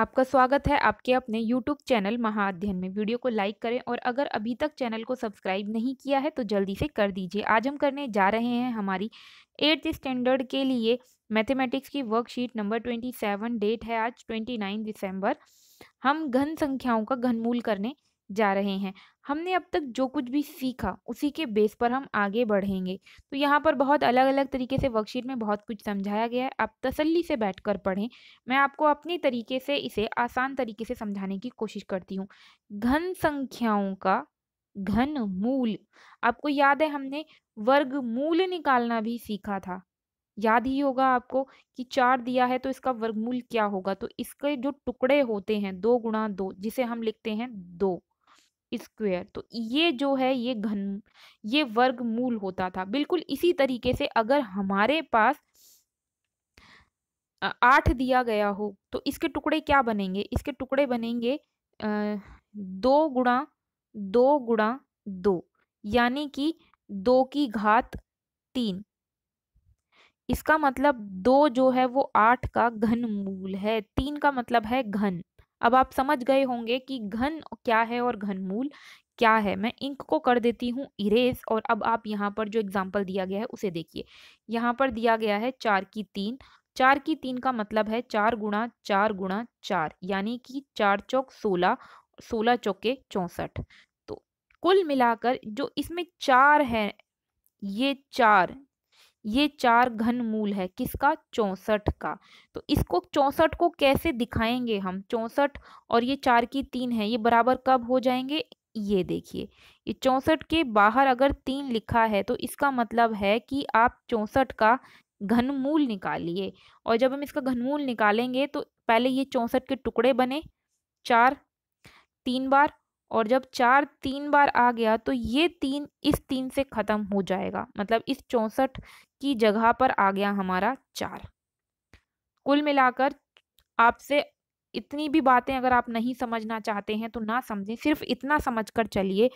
आपका स्वागत है आपके अपने YouTube चैनल महाअध्ययन में वीडियो को लाइक करें और अगर अभी तक चैनल को सब्सक्राइब नहीं किया है तो जल्दी से कर दीजिए आज हम करने जा रहे हैं हमारी एट्थ स्टैंडर्ड के लिए मैथमेटिक्स की worksheet number twenty seven date है आज ट्वेंटी नाइन दिसंबर हम घन संख्याओं का घनमूल करने जा रहे हैं हमने अब तक जो कुछ भी सीखा उसी के बेस पर हम आगे बढ़ेंगे तो यहाँ पर बहुत अलग अलग तरीके से वर्कशीट में बहुत कुछ समझाया गया है आप तसल्ली से बैठकर पढ़ें मैं आपको अपने तरीके से इसे आसान तरीके से समझाने की कोशिश करती हूँ घन संख्याओं का घन मूल आपको याद है हमने वर्ग मूल निकालना भी सीखा था याद ही होगा आपको कि चार दिया है तो इसका वर्गमूल क्या होगा तो इसके जो टुकड़े होते हैं दो गुणा दो जिसे हम लिखते हैं दो स्क्वेयर तो ये जो है ये घन ये वर्ग मूल होता था बिल्कुल इसी तरीके से अगर हमारे पास आठ दिया गया हो तो इसके टुकड़े क्या बनेंगे इसके टुकड़े बनेंगे दो गुणा दो गुणा दो यानी कि दो की घात तीन इसका मतलब दो जो है वो आठ का घन मूल है तीन का मतलब है घन अब आप समझ गए होंगे कि घन क्या है और घनमूल क्या है मैं इंक को कर देती हूँ इरेज और अब आप यहाँ पर जो एग्जाम्पल दिया गया है उसे देखिए यहाँ पर दिया गया है चार की तीन चार की तीन का मतलब है चार गुणा चार गुणा चार यानी कि चार चौक सोलह सोलह चौके चौंसठ तो कुल मिलाकर जो इसमें चार है ये चार ये चार घन मूल है किसका चौंसठ का तो इसको चौंसठ को कैसे दिखाएंगे हम चौंसठ और ये चार की तीन है ये बराबर कब हो जाएंगे ये देखिए ये चौंसठ के बाहर अगर तीन लिखा है तो इसका मतलब है कि आप चौंसठ का घनमूल निकालिए और जब हम इसका घनमूल निकालेंगे तो पहले ये चौंसठ के टुकड़े बने चार तीन बार और जब चार तीन बार आ गया तो ये तीन इस तीन से ख़त्म हो जाएगा मतलब इस चौंसठ की जगह पर आ गया हमारा चार कुल मिलाकर आपसे इतनी भी बातें अगर आप नहीं समझना चाहते हैं तो ना समझें सिर्फ इतना समझकर चलिए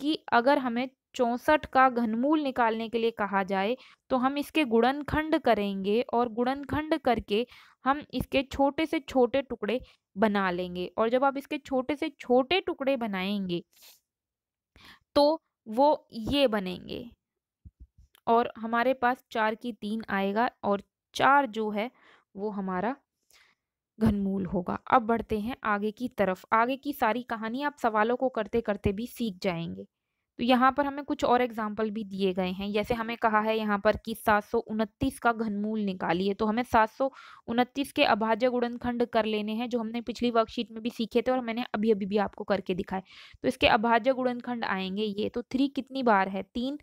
कि अगर हमें चौंसठ का घनमूल निकालने के लिए कहा जाए तो हम इसके गुणनखंड करेंगे और गुणनखंड करके हम इसके छोटे से छोटे टुकड़े बना लेंगे और जब आप इसके छोटे से छोटे टुकड़े बनाएंगे तो वो ये बनेंगे और हमारे पास चार की तीन आएगा और चार जो है वो हमारा घनमूल होगा अब बढ़ते हैं आगे की तरफ आगे की सारी कहानी आप सवालों को करते करते भी सीख जाएंगे तो यहाँ पर हमें कुछ और एग्जाम्पल भी दिए गए हैं जैसे हमें कहा है यहाँ पर कि सात का घनमूल निकालिए तो हमें सात के अभाज्य गुणनखंड कर लेने हैं जो हमने पिछली वर्कशीट में भी सीखे थे और मैंने अभी अभी भी आपको करके दिखाए तो इसके अभाज्य गुणनखंड आएंगे ये तो थ्री कितनी बार है तीन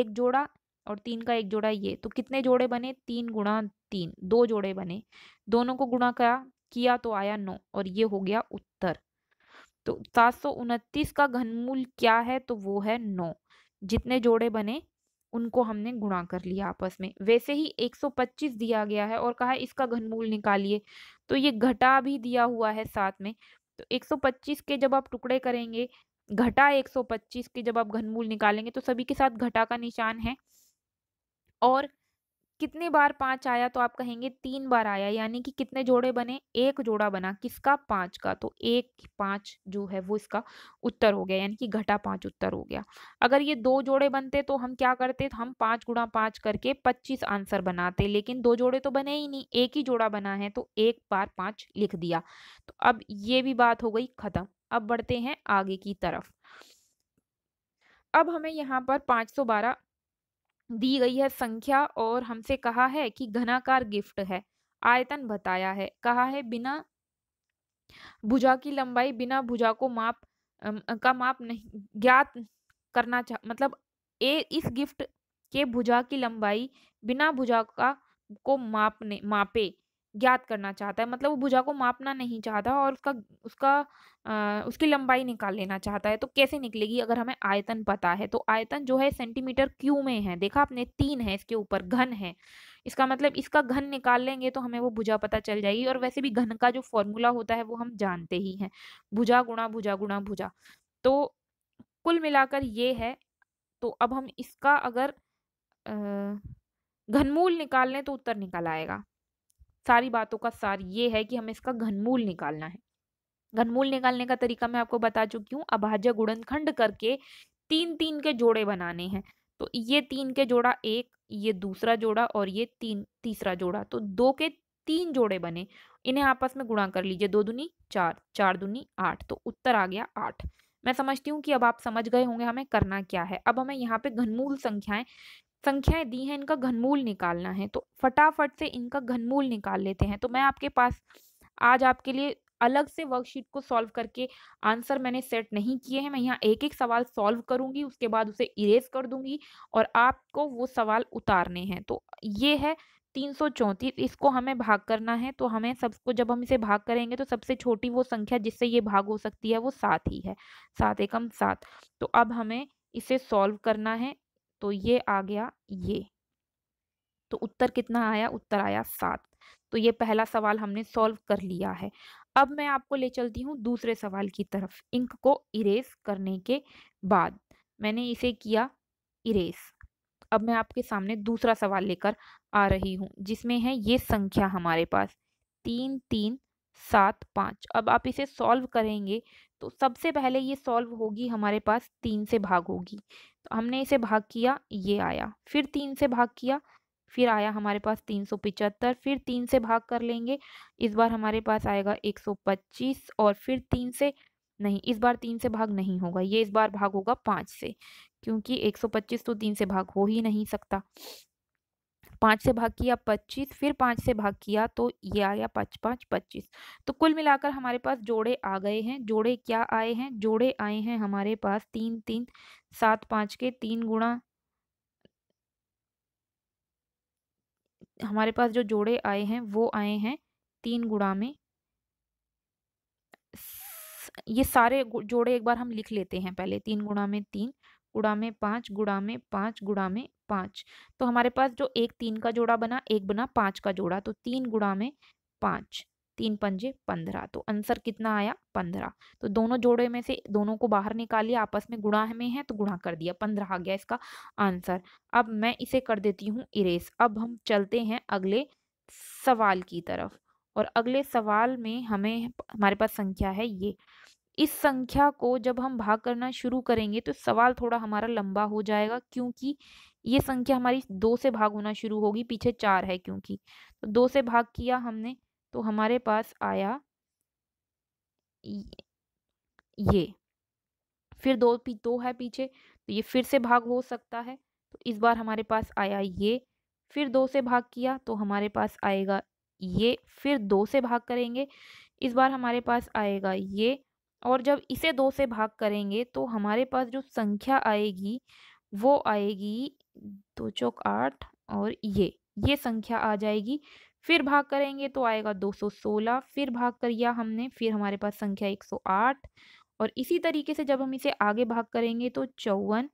एक जोड़ा और तीन का एक जोड़ा ये तो कितने जोड़े बने तीन गुणा तीन दो जोड़े बने दोनों को गुणा किया तो आया नौ और ये हो गया उत्तर तो सात सौ उनतीस का घनमूल क्या है तो वो है नौ जितने जोड़े बने उनको हमने गुणा कर लिया आपस में वैसे ही 125 दिया गया है और कहा इसका घनमूल निकालिए तो ये घटा भी दिया हुआ है साथ में तो 125 के जब आप टुकड़े करेंगे घटा 125 के जब आप घनमूल निकालेंगे तो सभी के साथ घटा का निशान है और कितने बार पाँच आया तो आप कहेंगे तीन बार आया यानी कि कितने जोड़े बने एक जोड़ा बना किसका पाँच का तो एक पाँच जो है वो इसका उत्तर हो गया यानी कि घटा पाँच उत्तर हो गया अगर ये दो जोड़े बनते तो हम क्या करते तो हम पाँच गुणा पाँच करके पच्चीस आंसर बनाते लेकिन दो जोड़े तो बने ही नहीं एक ही जोड़ा बना है तो एक बार पाँच लिख दिया तो अब ये भी बात हो गई ख़त्म अब बढ़ते हैं आगे की तरफ अब हमें यहाँ पर 512 दी गई है संख्या और हमसे कहा है कि घनाकार गिफ्ट है आयतन बताया है कहा है बिना भुजा की लंबाई बिना भुजा को माप का माप नहीं ज्ञात करना चाह मतलब ए इस गिफ्ट के भुजा की लंबाई बिना भुजा का को मापने मापे ज्ञात करना चाहता है मतलब वो भुजा को मापना नहीं चाहता और उसका उसका आ, उसकी लंबाई निकाल लेना चाहता है तो कैसे निकलेगी अगर हमें आयतन पता है तो आयतन जो है सेंटीमीटर क्यू में है देखा आपने तीन है इसके ऊपर घन है इसका मतलब इसका घन निकाल लेंगे तो हमें वो भुजा पता चल जाएगी और वैसे भी घन का जो फॉर्मूला होता है वो हम जानते ही हैं भुजा गुणा भुजा गुणा भुजा तो कुल मिलाकर ये है तो अब हम इसका अगर घनमूल निकाल लें तो उत्तर निकल आएगा सारी बातों का सार ये है कि हमें इसका घनमूल निकालना है घनमूल निकालने का तरीका मैं आपको बता चुकी हूँ अभाज्य गुणनखंड करके तीन तीन के जोड़े बनाने हैं तो ये तीन के जोड़ा एक ये दूसरा जोड़ा और ये तीन तीसरा जोड़ा तो दो के तीन जोड़े बने इन्हें आपस में गुणा कर लीजिए दो दुनी चार चार दुनी आठ तो उत्तर आ गया आठ मैं समझती हूँ कि अब आप समझ गए होंगे हमें करना क्या है अब हमें यहाँ पे घनमूल संख्याएं संख्याएं दी हैं इनका घनमूल निकालना है तो फटाफट से इनका घनमूल निकाल लेते हैं तो मैं आपके पास आज आपके लिए अलग से वर्कशीट को सॉल्व करके आंसर मैंने सेट नहीं किए हैं मैं यहाँ एक एक सवाल सॉल्व करूंगी उसके बाद उसे इरेज कर दूंगी और आपको वो सवाल उतारने हैं तो ये है तीन सौ चौंतीस इसको हमें भाग करना है तो हमें सबको जब हम इसे भाग करेंगे तो सबसे छोटी वो संख्या जिससे ये भाग हो सकती है वो सात ही है सात एकम सात तो अब हमें इसे सॉल्व करना है तो ये आ गया ये तो उत्तर कितना आया उत्तर आया सात तो ये पहला सवाल हमने सॉल्व कर लिया है अब मैं आपको ले चलती हूँ दूसरे सवाल की तरफ इंक को इरेज करने के बाद मैंने इसे किया इरेज अब मैं आपके सामने दूसरा सवाल लेकर आ रही हूँ जिसमें है ये संख्या हमारे पास तीन तीन सात पाँच अब आप इसे सॉल्व करेंगे तो सबसे पहले ये सॉल्व होगी हमारे पास तीन से भाग होगी तो हमने इसे भाग किया ये आया फिर तीन से भाग किया फिर आया हमारे पास तीन सौ पिचहत्तर फिर तीन से भाग कर लेंगे इस बार हमारे पास आएगा एक सौ पच्चीस और फिर तीन से नहीं इस बार तीन से भाग नहीं होगा ये इस बार भाग होगा पाँच से क्योंकि एक सौ पच्चीस तो तीन से भाग हो ही नहीं सकता पाँच से भाग किया पच्चीस फिर पाँच से भाग किया तो ये आ गया पाँच पाँच पच्चीस तो कुल मिलाकर हमारे पास जोड़े आ गए हैं जोड़े क्या आए हैं जोड़े आए हैं हमारे पास तीन तीन सात पाँच के तीन गुणा हमारे पास जो जोड़े आए हैं वो आए हैं तीन गुणा में ये सारे जोड़े एक बार हम लिख लेते हैं पहले तीन गुणा में तीन गुड़ा में पाँच गुड़ा में पाँच गुड़ा में पाँच तो हमारे पास जो एक तीन का जोड़ा बना एक बना पाँच का जोड़ा तो तीन गुड़ा में पाँच तीन पंजे पंद्रह तो आंसर कितना आया पंद्रह तो दोनों जोड़े में से दोनों को बाहर निकालिए आपस में गुणा में है तो गुणा कर दिया पंद्रह आ गया इसका आंसर अब मैं इसे कर देती हूँ इरेस अब हम चलते हैं अगले सवाल की तरफ और अगले सवाल में हमें हमारे पास संख्या है ये इस संख्या को जब हम भाग करना शुरू करेंगे तो सवाल थोड़ा हमारा लंबा हो जाएगा क्योंकि ये संख्या हमारी दो से भाग होना शुरू होगी पीछे चार है क्योंकि तो दो से भाग किया हमने तो हमारे पास आया ये फिर दो पी दो है पीछे तो ये फिर से भाग हो सकता है तो इस बार हमारे पास आया ये फिर दो से भाग किया तो हमारे पास आएगा ये फिर दो से भाग करेंगे इस बार हमारे पास आएगा ये और जब इसे दो से भाग करेंगे तो हमारे पास जो संख्या आएगी वो आएगी दो चौक आठ और ये ये संख्या आ जाएगी फिर भाग करेंगे तो आएगा 216 फिर भाग कर लिया हमने फिर हमारे पास संख्या 108 और इसी तरीके से जब हम इसे आगे भाग करेंगे तो चौवन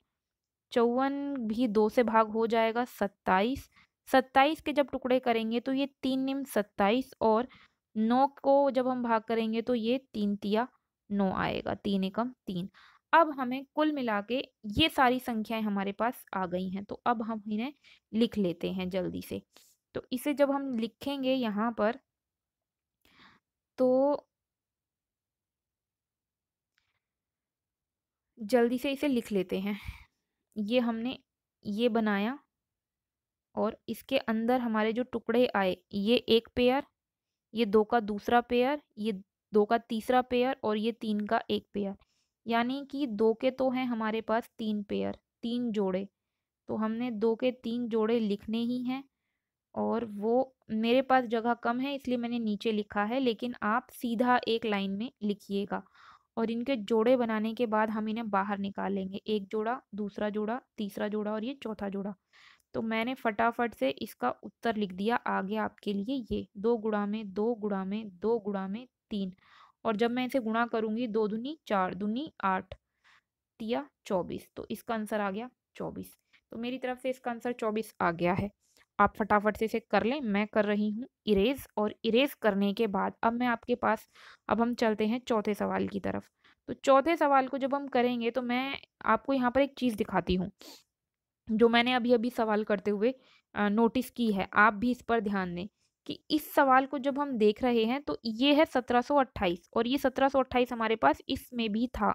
चौवन भी दो से भाग हो जाएगा सत्ताईस सत्ताईस के जब टुकड़े करेंगे तो ये तीन निम्न सत्ताईस और नौ को जब हम भाग करेंगे तो ये तीन तिया नौ आएगा तीन एकम तीन अब हमें कुल मिला के ये सारी संख्याएं हमारे पास आ गई हैं तो अब हम इन्हें लिख लेते हैं जल्दी से तो इसे जब हम लिखेंगे यहाँ पर तो जल्दी से इसे लिख लेते हैं ये हमने ये बनाया और इसके अंदर हमारे जो टुकड़े आए ये एक पेयर ये दो का दूसरा पेयर ये दो का तीसरा पेयर और ये तीन का एक पेयर यानी कि दो के तो हैं हमारे पास तीन पेयर तीन जोड़े तो हमने दो के तीन जोड़े लिखने ही हैं और वो मेरे पास जगह कम है इसलिए मैंने नीचे लिखा है लेकिन आप सीधा एक लाइन में लिखिएगा और इनके जोड़े बनाने के बाद हम इन्हें बाहर निकालेंगे एक जोड़ा दूसरा जोड़ा तीसरा जोड़ा और ये चौथा जोड़ा तो मैंने फटाफट से इसका उत्तर लिख दिया आगे आपके लिए ये दो गुड़ा में दो गुड़ा में दो गुड़ा में तीन और जब मैं इसे गुणा करूंगी दो दुनी चार दुनी आठ तिया चौबीस तो इसका आंसर आ गया चौबीस तो मेरी तरफ से इसका आंसर चौबीस आ गया है आप फटाफट से इसे कर लें मैं कर रही हूँ इरेज और इरेज करने के बाद अब मैं आपके पास अब हम चलते हैं चौथे सवाल की तरफ तो चौथे सवाल को जब हम करेंगे तो मैं आपको यहाँ पर एक चीज़ दिखाती हूँ जो मैंने अभी अभी सवाल करते हुए नोटिस की है आप भी इस पर ध्यान दें कि इस सवाल को जब हम देख रहे हैं तो ये है 1728 और ये 1728 हमारे पास इसमें भी था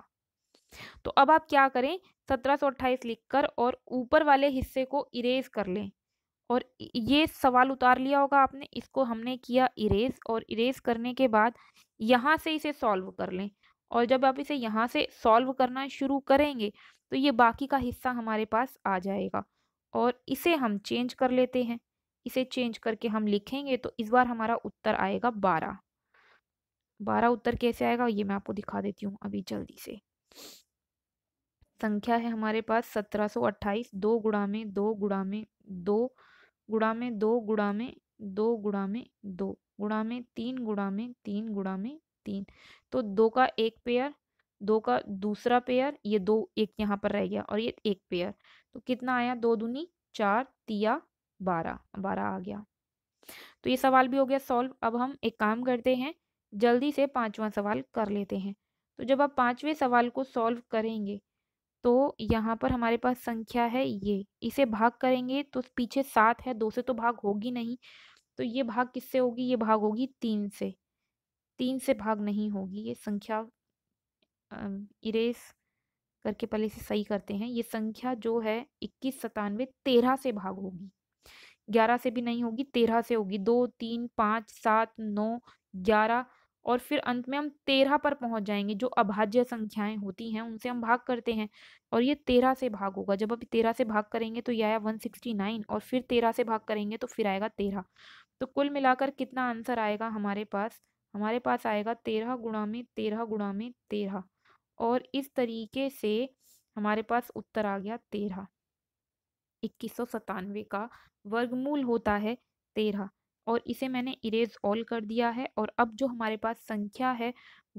तो अब आप क्या करें 1728 लिखकर और ऊपर वाले हिस्से को इरेज कर लें और ये सवाल उतार लिया होगा आपने इसको हमने किया इरेज और इरेज करने के बाद यहाँ से इसे सॉल्व कर लें और जब आप इसे यहाँ से सॉल्व करना शुरू करेंगे तो ये बाकी का हिस्सा हमारे पास आ जाएगा और इसे हम चेंज कर लेते हैं इसे चेंज करके हम लिखेंगे तो इस बार हमारा उत्तर आएगा बारह बारह उत्तर कैसे आएगा ये मैं आपको दिखा देती हूँ अभी जल्दी से संख्या है हमारे पास सत्रह सौ अट्ठाईस दो गुड़ा में दो गुड़ा में दो गुड़ा में दो गुड़ा में दो गुड़ा में दो गुड़ा में तीन गुड़ा में तीन गुड़ा में तीन तो दो का एक पेयर दो का दूसरा पेयर ये दो एक यहाँ पर रह गया और ये एक पेयर तो कितना आया दो दूनी चार तिया बारह बारह आ गया तो ये सवाल भी हो गया सॉल्व अब हम एक काम करते हैं जल्दी से पांचवा सवाल कर लेते हैं तो जब आप पांचवें सवाल को सॉल्व करेंगे तो यहाँ पर हमारे पास संख्या है ये इसे भाग करेंगे तो पीछे सात है दो से तो भाग होगी नहीं तो ये भाग किससे होगी ये भाग होगी तीन से तीन से भाग नहीं होगी ये संख्या इरेस करके पहले से सही करते हैं ये संख्या जो है इक्कीस सतानवे तेरह से भाग होगी ग्यारह से भी नहीं होगी तेरह से होगी दो तीन पाँच सात नौ ग्यारह और फिर अंत में हम तेरह पर पहुंच जाएंगे जो अभाज्य संख्याएं होती हैं उनसे हम भाग करते हैं और ये तेरह से भाग होगा जब अभी तेरह से भाग करेंगे तो ये आया वन सिक्सटी नाइन और फिर तेरह से भाग करेंगे तो फिर आएगा तेरह तो कुल मिलाकर कितना आंसर आएगा हमारे पास हमारे पास आएगा तेरह गुणा में तेरह गुणा में तेरह और इस तरीके से हमारे पास उत्तर आ गया तेरह इक्कीस सौ सतानवे का वर्गमूल होता है तेरह और इसे मैंने इरेज ऑल कर दिया है और अब जो हमारे पास संख्या है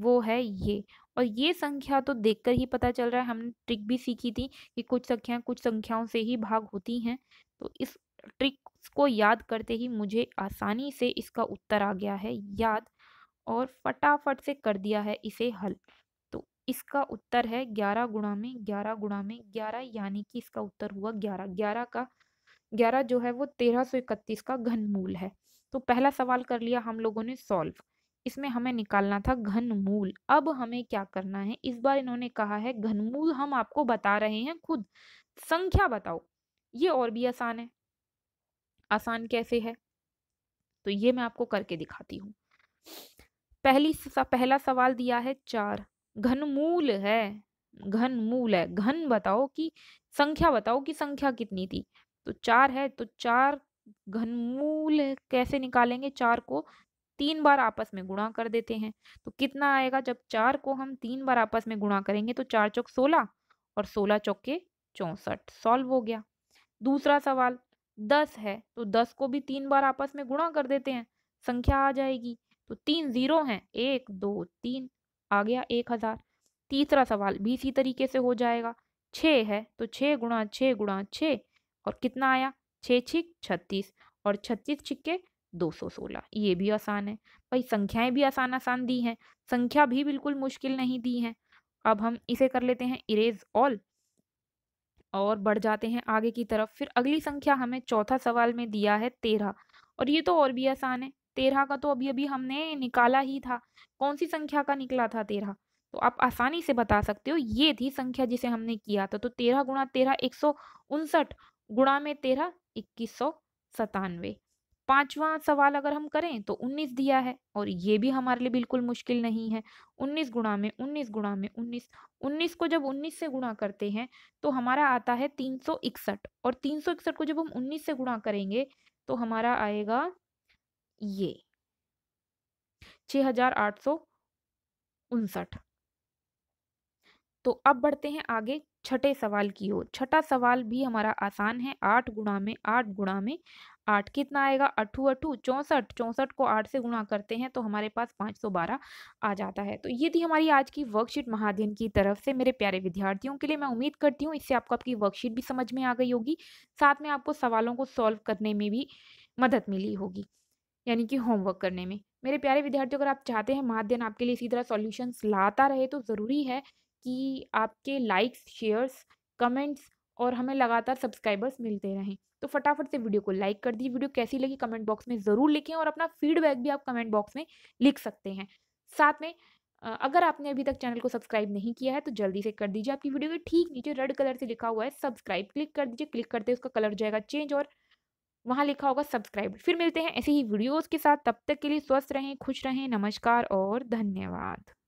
वो है ये और ये संख्या तो देखकर ही पता चल रहा है हमने ट्रिक भी सीखी थी कि कुछ संख्याएं कुछ संख्याओं से ही भाग होती हैं तो इस ट्रिक को याद करते ही मुझे आसानी से इसका उत्तर आ गया है याद और फटाफट से कर दिया है इसे हल तो इसका उत्तर है ग्यारह गुणा में ग्यारह गुणा में ग्यारह यानी कि इसका उत्तर हुआ ग्यारह ग्यारह का ग्यारह जो है वो तेरह सौ इकतीस का घनमूल है तो पहला सवाल कर लिया हम लोगों ने सॉल्व इसमें हमें निकालना था घनमूल अब हमें क्या करना है इस बार इन्होंने कहा है घनमूल हम आपको बता रहे हैं खुद संख्या बताओ ये और भी आसान है आसान कैसे है तो ये मैं आपको करके दिखाती हूँ पहली पहला सवाल दिया है चार घनमूल है घनमूल है घन बताओ कि संख्या बताओ कि संख्या कितनी थी तो चार है तो चार घनमूल कैसे निकालेंगे चार को तीन बार आपस में गुणा कर देते हैं तो कितना आएगा जब चार को हम तीन बार आपस में गुणा करेंगे तो चार चौक सोलह और सोलह चौके चौंसठ सॉल्व हो गया दूसरा सवाल दस है तो दस को भी तीन बार आपस में गुणा कर देते हैं संख्या आ जाएगी तो तीन जीरो हैं एक दो तीन आ गया एक हजार तीसरा सवाल भी इसी तरीके से हो जाएगा छः है तो छः गुणा छः गुणा छः और कितना आया छः छिक छत्तीस और छत्तीस छिक्के दो सौ सोलह ये भी आसान है भाई संख्याएं भी आसान आसान दी हैं संख्या भी बिल्कुल मुश्किल नहीं दी हैं अब हम इसे कर लेते हैं इरेज ऑल और बढ़ जाते हैं आगे की तरफ फिर अगली संख्या हमें चौथा सवाल में दिया है तेरह और ये तो और भी आसान है तेरह का तो अभी अभी हमने निकाला ही था कौन सी संख्या का निकला था तेरह तो आप आसानी से बता सकते हो ये थी संख्या जिसे हमने किया था तो तेरह गुणा तेरह एक सौ उनसठ गुणा में तेरह इक्कीस सौ सतानवे पांचवा सवाल अगर हम करें तो उन्नीस दिया है और ये भी हमारे लिए बिल्कुल मुश्किल नहीं है उन्नीस गुणा में उन्नीस गुणा में उन्नीस उन्नीस को जब उन्नीस से गुणा करते हैं तो हमारा आता है तीन सौ इकसठ और तीन सौ इकसठ को जब हम उन्नीस से गुणा करेंगे तो हमारा आएगा ये छह हजार आठ सौ उनसठ तो अब बढ़ते हैं आगे छठे सवाल की ओर छठा सवाल भी हमारा आसान है आठ गुणा में आठ गुणा में आठ कितना आएगा अठू अठू चौंसठ चौंसठ को आठ से गुणा करते हैं तो हमारे पास पाँच सौ बारह आ जाता है तो ये थी हमारी आज की वर्कशीट महाध्यन की तरफ से मेरे प्यारे विद्यार्थियों के लिए मैं उम्मीद करती हूँ इससे आपको आपकी वर्कशीट भी समझ में आ गई होगी साथ में आपको सवालों को सॉल्व करने में भी मदद मिली होगी यानी कि होमवर्क करने में मेरे प्यारे विद्यार्थियों अगर आप चाहते हैं महाध्यन आपके लिए इसी तरह सॉल्यूशंस लाता रहे तो ज़रूरी है कि आपके लाइक्स शेयर्स कमेंट्स और हमें लगातार सब्सक्राइबर्स मिलते रहें तो फटाफट से वीडियो को लाइक कर दीजिए वीडियो कैसी लगी कमेंट बॉक्स में ज़रूर लिखें और अपना फीडबैक भी आप कमेंट बॉक्स में लिख सकते हैं साथ में अगर आपने अभी तक चैनल को सब्सक्राइब नहीं किया है तो जल्दी से कर दीजिए आपकी वीडियो के ठीक नीचे रेड कलर से लिखा हुआ है सब्सक्राइब क्लिक कर दीजिए क्लिक करते उसका कलर जाएगा चेंज और वहाँ लिखा होगा सब्सक्राइब फिर मिलते हैं ऐसे ही वीडियोज़ के साथ तब तक के लिए स्वस्थ रहें खुश रहें नमस्कार और धन्यवाद